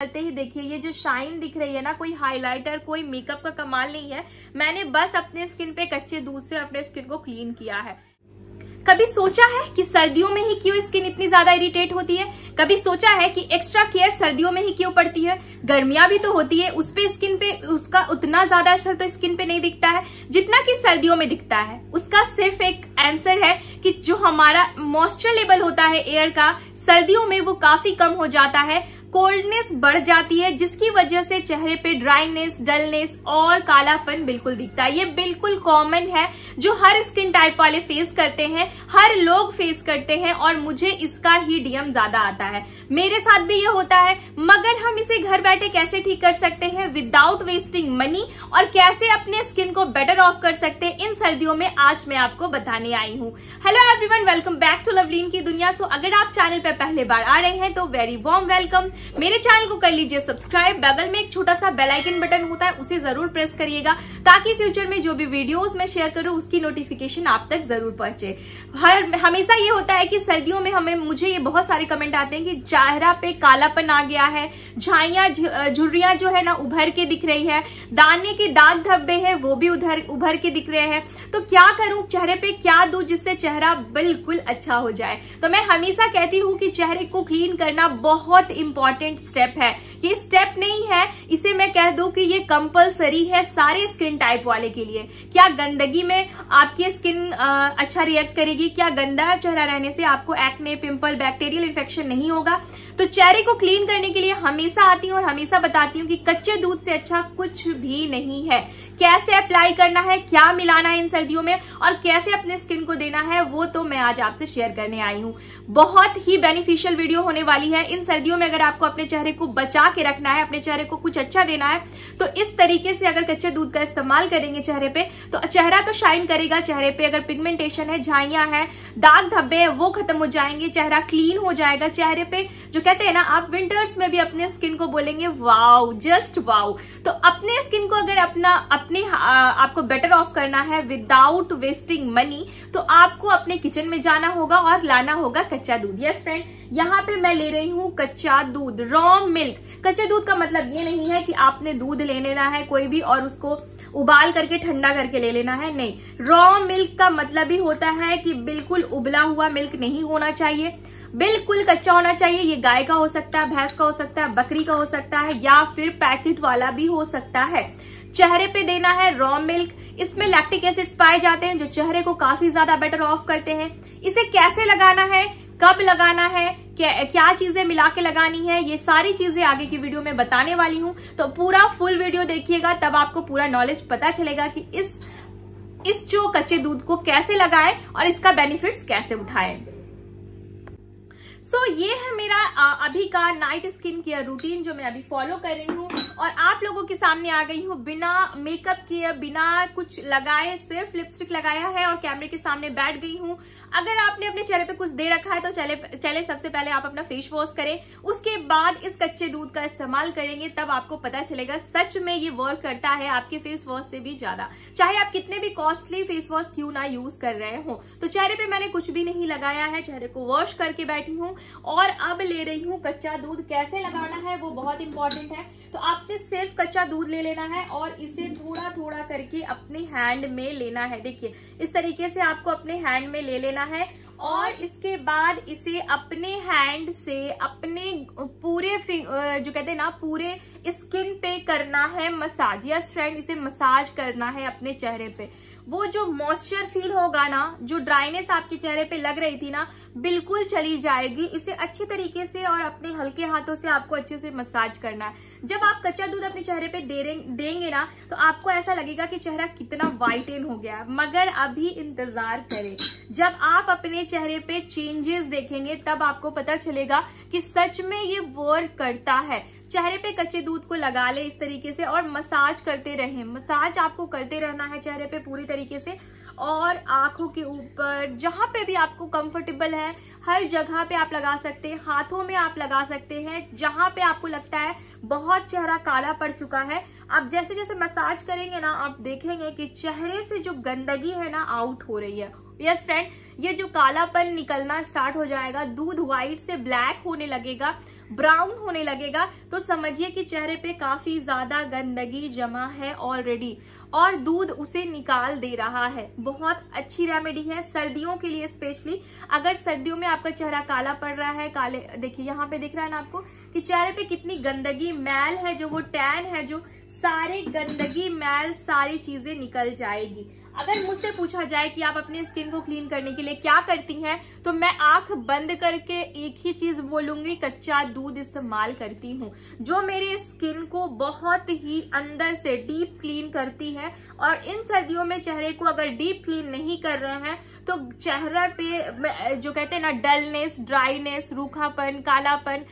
करते ही देखिए ये जो शाइन दिख रही है ना कोई हाइलाइटर कोई मेकअप का कमाल नहीं है मैंने बस अपने स्किन पे कच्चे दूध से अपने स्किन को क्लीन किया है कभी सोचा है कि सर्दियों में ही क्यों स्किन इतनी ज्यादा इरिटेट होती है कभी सोचा है कि एक्स्ट्रा केयर सर्दियों में ही क्यों पड़ती है गर्मियां भी तो होती है उस पे स्किन पे उसका उतना ज्यादा असर तो स्किन पे नहीं दिखता है जितना कि सर्दियों में दिखता है उसका सिर्फ एक आंसर है कि जो हमारा मॉइस्चर लेवल होता है एयर का सर्दियों में वो काफी कम हो जाता है कोल्डनेस बढ़ जाती है जिसकी वजह से चेहरे पे ड्राइनेस डलनेस और कालापन बिल्कुल दिखता है ये बिल्कुल कॉमन है जो हर स्किन टाइप वाले फेस करते हैं हर लोग फेस करते हैं और मुझे इसका ही डीएम ज्यादा आता है मेरे साथ भी ये होता है मगर हम इसे घर बैठे कैसे ठीक कर सकते हैं विदाउट वेस्टिंग मनी और कैसे अपने स्किन को बेटर ऑफ कर सकते हैं इन सर्दियों में आज मैं आपको बताने आई हूँ hello everyone welcome back to Loveleen की दुनिया सो अगर आप चैनल पर पहले बार आ रहे हैं तो वेरी वार्म वेलकम मेरे चैनल को कर लीजिए सब्सक्राइब बगल में एक छोटा सा बेलाइकन बटन होता है उसे जरूर प्रेस करिएगा ताकि फ्यूचर में जो भी वीडियोस मैं शेयर करूँ उसकी नोटिफिकेशन आप तक जरूर पहुंचे हर हमेशा ये होता है कि सर्दियों में हमें मुझे ये बहुत सारे कमेंट आते हैं कि चेहरा पे कालापन आ गया है झाइया झुर्रिया जो है ना उभर के दिख रही है दाने के दाग धब्बे है वो भी उधर उभर के दिख रहे हैं तो क्या करूं चेहरे पे क्या दू जिससे चेहरा बिल्कुल अच्छा हो जाए तो मैं हमेशा कहती हूँ कि चेहरे को क्लीन करना बहुत इंपॉर्टेंट इम्पॉर्टेंट स्टेप है ये स्टेप नहीं है इसे मैं कह दू कि ये कंपलसरी है सारे स्किन टाइप वाले के लिए क्या गंदगी में आपकी स्किन अच्छा रिएक्ट करेगी क्या गंदा चेहरा रहने से आपको एक्ने पिंपल बैक्टीरियल इन्फेक्शन नहीं होगा तो चेहरे को क्लीन करने के लिए हमेशा आती हूँ और हमेशा बताती हूँ कि कच्चे दूध से अच्छा कुछ भी नहीं है कैसे अप्लाई करना है क्या मिलाना है इन सर्दियों में और कैसे अपने स्किन को देना है वो तो मैं आज आपसे शेयर करने आई हूँ बहुत ही बेनिफिशियल वीडियो होने वाली है इन सर्दियों में अगर आपको अपने चेहरे को बचा के रखना है अपने चेहरे को कुछ अच्छा देना है तो इस तरीके से अगर कच्चे दूध का इस्तेमाल करेंगे चेहरे पे तो चेहरा तो शाइन करेगा चेहरे पे अगर पिगमेंटेशन है झाइया है दाग धब्बे है वो खत्म हो जाएंगे चेहरा क्लीन हो जाएगा चेहरे पे जो कहते हैं ना आप विंटर्स में भी अपने स्किन को बोलेंगे वाओ जस्ट वाओ तो अपने स्किन को अगर अपना अपने आपको बेटर ऑफ करना है विदाउट वेस्टिंग मनी तो आपको अपने किचन में जाना होगा और लाना होगा कच्चा दूध यस फ्रेंड यहाँ पे मैं ले रही हूँ कच्चा दूध रॉ मिल्क कच्चा दूध का मतलब ये नहीं है कि आपने दूध ले लेना है कोई भी और उसको उबाल करके ठंडा करके ले लेना है नहीं रॉ मिल्क का मतलब ही होता है कि बिल्कुल उबला हुआ मिल्क नहीं होना चाहिए बिल्कुल कच्चा होना चाहिए ये गाय का हो सकता है भैंस का हो सकता है बकरी का हो सकता है या फिर पैकेट वाला भी हो सकता है चेहरे पे देना है रॉ मिल्क इसमें लैक्टिक एसिड्स पाए जाते हैं जो चेहरे को काफी ज्यादा बेटर ऑफ करते हैं इसे कैसे लगाना है कब लगाना है क्या, क्या चीजें मिला के लगानी है ये सारी चीजें आगे की वीडियो में बताने वाली हूँ तो पूरा फुल वीडियो देखिएगा तब आपको पूरा नॉलेज पता चलेगा कि इस इस जो कच्चे दूध को कैसे लगाएं और इसका बेनिफिट्स कैसे उठाएं सो so, ये है मेरा अभी का नाइट स्किन केयर रूटीन जो मैं अभी फॉलो कर रही हूँ और आप लोगों के सामने आ गई हूँ बिना मेकअप किए बिना कुछ लगाए सिर्फ लिपस्टिक लगाया है और कैमरे के सामने बैठ गई हूँ अगर आपने अपने चेहरे पे कुछ दे रखा है तो चले चले सबसे पहले आप अपना फेस वॉश करें उसके बाद इस कच्चे दूध का इस्तेमाल करेंगे तब आपको पता चलेगा सच में ये वर्क करता है आपके फेस वॉश से भी ज्यादा चाहे आप कितने भी कॉस्टली फेस वॉश क्यों ना यूज कर रहे हो तो चेहरे पे मैंने कुछ भी नहीं लगाया है चेहरे को वॉश करके बैठी हूँ और अब ले रही हूँ कच्चा दूध कैसे लगाना है वो बहुत इंपॉर्टेंट है तो आप आपने सिर्फ कच्चा दूध ले लेना है और इसे थोड़ा थोड़ा करके अपने हैंड में लेना है देखिए इस तरीके से आपको अपने हैंड में ले लेना है और इसके बाद इसे अपने हैंड से अपने पूरे जो कहते हैं ना पूरे स्किन पे करना है मसाज यस फ्रेंड इसे मसाज करना है अपने चेहरे पे वो जो मॉइस्चर फील होगा ना जो ड्राइनेस आपके चेहरे पे लग रही थी ना बिल्कुल चली जाएगी इसे अच्छे तरीके से और अपने हल्के हाथों से आपको अच्छे से मसाज करना है जब आप कच्चा दूध अपने चेहरे पे दे देंगे ना तो आपको ऐसा लगेगा कि चेहरा कितना वाइटेन हो गया मगर अभी इंतजार करें जब आप अपने चेहरे पे चेंजेस देखेंगे तब आपको पता चलेगा कि सच में ये वर्क करता है चेहरे पे कच्चे दूध को लगा ले इस तरीके से और मसाज करते रहें मसाज आपको करते रहना है चेहरे पे पूरी तरीके से और आंखों के ऊपर जहाँ पे भी आपको कंफर्टेबल है हर जगह पे आप लगा सकते हैं हाथों में आप लगा सकते हैं जहाँ पे आपको लगता है बहुत चेहरा काला पड़ चुका है आप जैसे जैसे मसाज करेंगे ना आप देखेंगे कि चेहरे से जो गंदगी है ना आउट हो रही है यस फ्रेंड ये जो कालापन निकलना स्टार्ट हो जाएगा दूध व्हाइट से ब्लैक होने लगेगा ब्राउन होने लगेगा तो समझिए कि चेहरे पे काफी ज्यादा गंदगी जमा है ऑलरेडी और दूध उसे निकाल दे रहा है बहुत अच्छी रेमेडी है सर्दियों के लिए स्पेशली अगर सर्दियों में आपका चेहरा काला पड़ रहा है काले देखिए यहाँ पे दिख रहा है ना आपको कि चेहरे पे कितनी गंदगी मैल है जो वो टैन है जो सारे गंदगी मैल सारी चीजें निकल जाएगी अगर मुझसे पूछा जाए कि आप अपने स्किन को क्लीन करने के लिए क्या करती हैं तो मैं आंख बंद करके एक ही चीज बोलूंगी कच्चा दूध इस्तेमाल करती हूँ जो मेरी स्किन को बहुत ही अंदर से डीप क्लीन करती है और इन सर्दियों में चेहरे को अगर डीप क्लीन नहीं कर रहे हैं तो चेहरा पे जो कहते हैं ना डलनेस ड्राईनेस रूखापन कालापन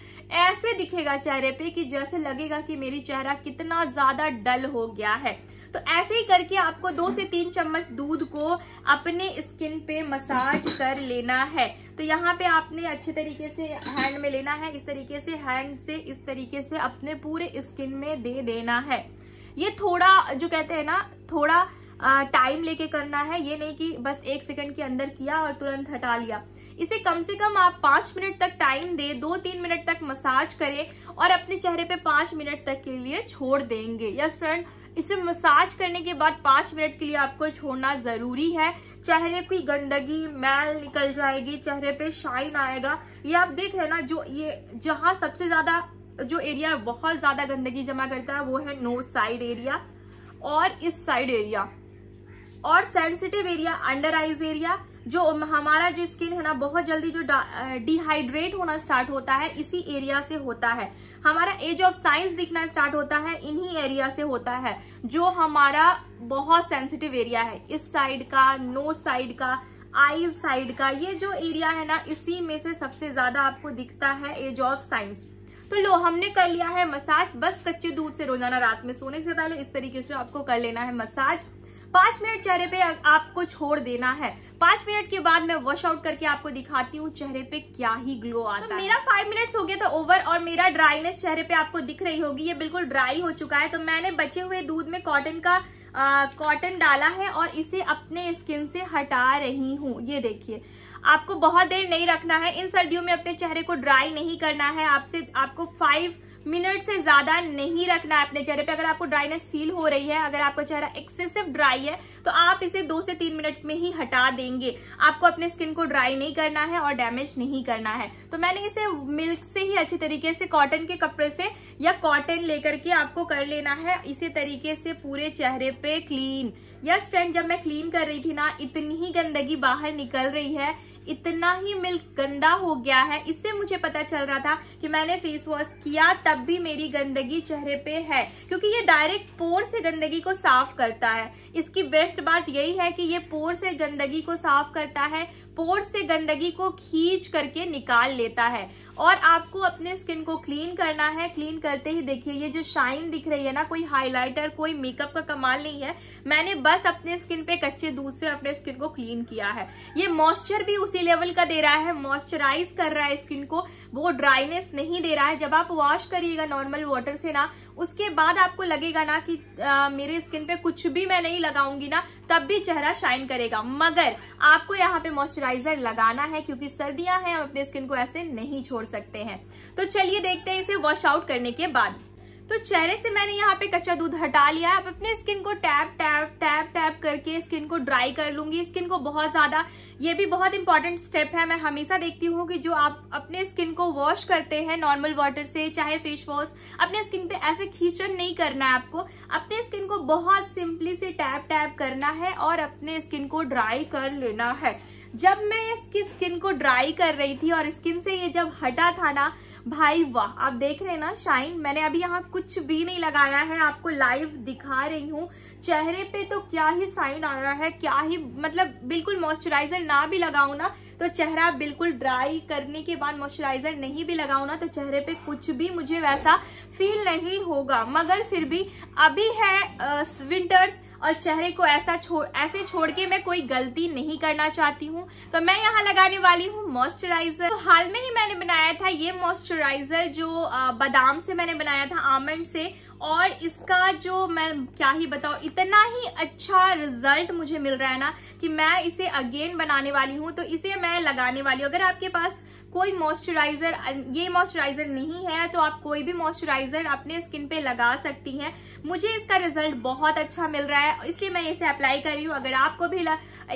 ऐसे दिखेगा चेहरे पे कि जैसे लगेगा कि मेरी चेहरा कितना ज्यादा डल हो गया है तो ऐसे ही करके आपको दो से तीन चम्मच दूध को अपने स्किन पे मसाज कर लेना है तो यहाँ पे आपने अच्छे तरीके से हैंड में लेना है इस तरीके से हैंड से इस तरीके से अपने पूरे स्किन में दे देना है ये थोड़ा जो कहते हैं ना थोड़ा टाइम लेके करना है ये नहीं कि बस एक सेकंड के अंदर किया और तुरंत हटा लिया इसे कम से कम आप पांच मिनट तक टाइम दे दो तीन मिनट तक मसाज करें और अपने चेहरे पे पांच मिनट तक के लिए छोड़ देंगे यस फ्रेंड इसे मसाज करने के बाद पांच मिनट के लिए आपको छोड़ना जरूरी है चेहरे की गंदगी मैल निकल जाएगी चेहरे पे शाइन आएगा ये आप देख रहे ना जो ये जहां सबसे ज्यादा जो एरिया बहुत ज्यादा गंदगी जमा करता है वो है नो साइड एरिया और इस साइड एरिया और sensitive area under eyes area जो हमारा जो स्किन है ना बहुत जल्दी जो डिहाइड्रेट होना स्टार्ट होता है इसी एरिया से होता है हमारा एज ऑफ साइंस दिखना स्टार्ट होता है इन्हीं एरिया से होता है जो हमारा बहुत सेंसिटिव एरिया है इस साइड का नोज साइड का आई साइड का ये जो एरिया है ना इसी में से सबसे ज्यादा आपको दिखता है एज ऑफ साइंस तो लो हमने कर लिया है मसाज बस कच्चे दूध से रोजाना रात में सोने से पहले इस तरीके से आपको कर लेना है मसाज पांच मिनट चेहरे पे आपको छोड़ देना है पांच मिनट के बाद मैं वॉश आउट करके आपको दिखाती हूँ चेहरे पे क्या ही ग्लो आता तो मेरा फाइव मिनट्स हो गया था तो ओवर और मेरा ड्राईनेस चेहरे पे आपको दिख रही होगी ये बिल्कुल ड्राई हो चुका है तो मैंने बचे हुए दूध में कॉटन का कॉटन डाला है और इसे अपने स्किन से हटा रही हूँ ये देखिए आपको बहुत देर नहीं रखना है इन सर्दियों में अपने चेहरे को ड्राई नहीं करना है आपसे आपको फाइव मिनट से ज्यादा नहीं रखना है अपने चेहरे पे अगर आपको ड्राइनेस फील हो रही है अगर आपका चेहरा एक्सेसिव ड्राई है तो आप इसे दो से तीन मिनट में ही हटा देंगे आपको अपने स्किन को ड्राई नहीं करना है और डैमेज नहीं करना है तो मैंने इसे मिल्क से ही अच्छे तरीके से कॉटन के कपड़े से या कॉटन लेकर के आपको कर लेना है इसी तरीके से पूरे चेहरे पे क्लीन यस yes, फ्रेंड जब मैं क्लीन कर रही थी ना इतनी ही गंदगी बाहर निकल रही है इतना ही मिल्क गंदा हो गया है इससे मुझे पता चल रहा था कि मैंने फेस वॉश किया तब भी मेरी गंदगी चेहरे पे है क्योंकि ये डायरेक्ट पोर से गंदगी को साफ करता है इसकी बेस्ट बात यही है कि ये पोर से गंदगी को साफ करता है पोर से गंदगी को खींच करके निकाल लेता है और आपको अपने स्किन को क्लीन करना है क्लीन करते ही देखिए ये जो शाइन दिख रही है ना कोई हाइलाइटर कोई मेकअप का कमाल नहीं है मैंने बस अपने स्किन पे कच्चे दूध से अपने स्किन को क्लीन किया है ये मॉइस्चर भी उसी लेवल का दे रहा है मॉइस्चराइज कर रहा है स्किन को वो ड्राइनेस नहीं दे रहा है जब आप वॉश करिएगा नॉर्मल वाटर से ना उसके बाद आपको लगेगा ना कि आ, मेरे स्किन पे कुछ भी मैं नहीं लगाऊंगी ना तब भी चेहरा शाइन करेगा मगर आपको यहाँ पे मॉइस्चराइजर लगाना है क्योंकि सर्दियां हैं हम अपने स्किन को ऐसे नहीं छोड़ सकते हैं तो चलिए देखते हैं इसे वॉश आउट करने के बाद तो चेहरे से मैंने यहाँ पे कच्चा दूध हटा लिया अब अपने स्किन को टैप टैप टैप टैप करके स्किन को ड्राई कर लूंगी स्किन को बहुत ज्यादा ये भी बहुत इंपॉर्टेंट स्टेप है मैं हमेशा देखती हूँ कि जो आप अपने स्किन को वॉश करते हैं नॉर्मल वाटर से चाहे फेस वॉश अपने स्किन पे ऐसे खींचन नहीं करना है आपको अपने स्किन को बहुत सिंपली से टैप टैप करना है और अपने स्किन को ड्राई कर लेना है जब मैं इसकी स्किन को ड्राई कर रही थी और स्किन से ये जब हटा था ना भाई वाह आप देख रहे हैं ना शाइन मैंने अभी यहाँ कुछ भी नहीं लगाया है आपको लाइव दिखा रही हूँ चेहरे पे तो क्या ही शाइन आ रहा है क्या ही मतलब बिल्कुल मॉइस्चराइजर ना भी लगाऊ ना तो चेहरा बिल्कुल ड्राई करने के बाद मॉइस्चराइजर नहीं भी लगाऊ ना तो चेहरे पे कुछ भी मुझे वैसा फील नहीं होगा मगर फिर भी अभी है विंटर्स और चेहरे को ऐसा छोड़ ऐसे छोड़ के मैं कोई गलती नहीं करना चाहती हूँ तो मैं यहाँ लगाने वाली हूँ मॉइस्चराइजर तो हाल में ही मैंने बनाया था ये मॉइस्चराइजर जो बादाम से मैंने बनाया था आमंड से और इसका जो मैं क्या ही बताऊ इतना ही अच्छा रिजल्ट मुझे मिल रहा है ना कि मैं इसे अगेन बनाने वाली हूँ तो इसे मैं लगाने वाली हूँ अगर आपके पास कोई मॉइस्चराइजर ये मॉइस्चराइजर नहीं है तो आप कोई भी मॉइस्चराइजर अपने स्किन पे लगा सकती हैं मुझे इसका रिजल्ट बहुत अच्छा मिल रहा है इसलिए मैं इसे अप्लाई कर रही हूँ अगर आपको भी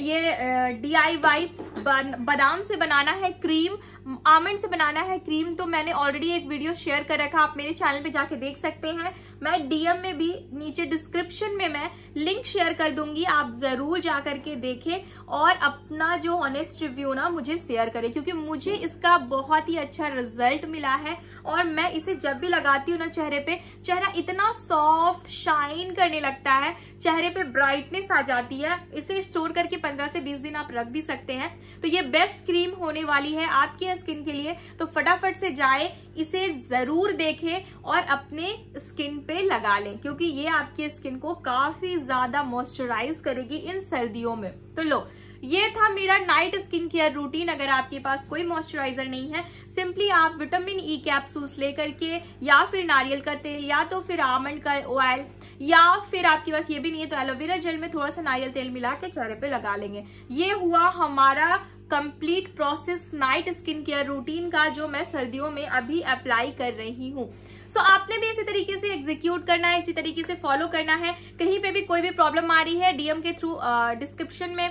ये डी आई वाई बादाम से बनाना है क्रीम आमंड से बनाना है क्रीम तो मैंने ऑलरेडी एक वीडियो शेयर कर रखा आप मेरे चैनल पे जाके देख सकते हैं मैं डीएम में भी नीचे डिस्क्रिप्शन में मैं लिंक शेयर कर दूंगी आप जरूर जा करके देखें और अपना जो ऑनेस्ट रिव्यू ना मुझे शेयर करें क्योंकि मुझे इसका बहुत ही अच्छा रिजल्ट मिला है और मैं इसे जब भी लगाती हूँ ना चेहरे पे चेहरा इतना सॉफ्ट शाइन करने लगता है चेहरे पे ब्राइटनेस आ जाती है इसे स्टोर करके 15 से 20 दिन आप रख भी सकते हैं तो ये बेस्ट क्रीम होने वाली है आपकी स्किन के लिए तो फटाफट से जाए इसे जरूर देखें और अपने स्किन पे लगा लें क्योंकि ये आपकी स्किन को काफी ज्यादा मॉइस्चराइज करेगी इन सर्दियों में तो लो ये था मेरा नाइट स्किन केयर रूटीन अगर आपके पास कोई मॉइस्चराइजर नहीं है सिंपली आप विटामिन ई कैप्सूल्स लेकर के या फिर नारियल का तेल या तो फिर आमंड का ऑयल या फिर आपके पास ये भी नहीं है तो एलोवेरा जेल में थोड़ा सा नारियल तेल मिला के चेहरे पे लगा लेंगे ये हुआ हमारा complete process night skin care routine का जो मैं सर्दियों में अभी अप्लाई कर रही हूँ सो so, आपने भी इसी तरीके से एग्जीक्यूट करना है इसी तरीके से फॉलो करना है कहीं पे भी कोई भी प्रॉब्लम आ रही है डीएम के थ्रू डिस्क्रिप्शन में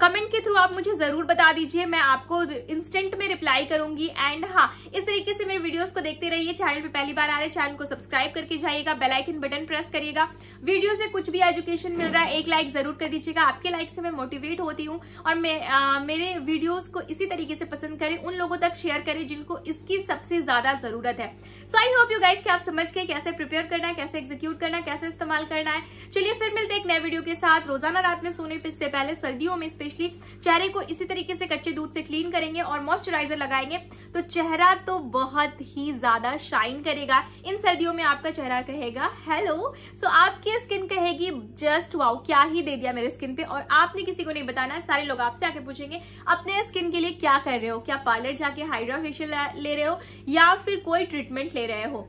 कमेंट के थ्रू आप मुझे जरूर बता दीजिए मैं आपको इंस्टेंट में रिप्लाई करूंगी एंड हाँ इस तरीके से मेरे वीडियोस को देखते रहिए चैनल पे पहली बार आ रहे चैनल को सब्सक्राइब करके जाइएगा बेलाइकन बटन प्रेस करिएगा वीडियो से कुछ भी एजुकेशन मिल रहा है एक लाइक जरूर कर दीजिएगा आपके लाइक से मैं मोटिवेट होती हूँ और मे, आ, मेरे वीडियोज को इसी तरीके से पसंद करें उन लोगों तक शेयर करें जिनको इसकी सबसे ज्यादा जरूरत है so I hope you guys की आप समझ के कैसे प्रिपेयर करना है कैसे एग्जीक्यूट करना है कैसे इस्तेमाल करना है चलिए फिर मिलते एक नए वीडियो के साथ रोजाना रात में सोने इससे पहले सर्दियों में स्पेशली चेहरे को इसी तरीके से कच्चे दूध से क्लीन करेंगे और मॉइस्चराइजर लगाएंगे तो चेहरा तो बहुत ही ज्यादा शाइन करेगा इन सर्दियों में आपका चेहरा कहेगा हेलो सो आपकी स्किन कहेगी जस्ट वाओ क्या ही दे दिया मेरे स्किन पे और आपने किसी को नहीं बताना है सारे लोग आपसे आके पूछेंगे अपने स्किन के लिए क्या कर रहे हो क्या पार्लर जाके हाइड्रा फेशियल ले रहे हो या फिर कोई ट्रीटमेंट ले रहे हो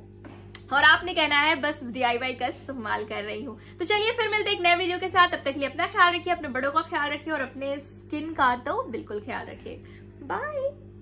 और आपने कहना है बस डीआईवाई का इस्तेमाल कर रही हूँ तो चलिए फिर मिलते एक नए वीडियो के साथ तब तक लिए अपना ख्याल रखिए अपने बड़ों का ख्याल रखिए और अपने स्किन का तो बिल्कुल ख्याल रखिए बाय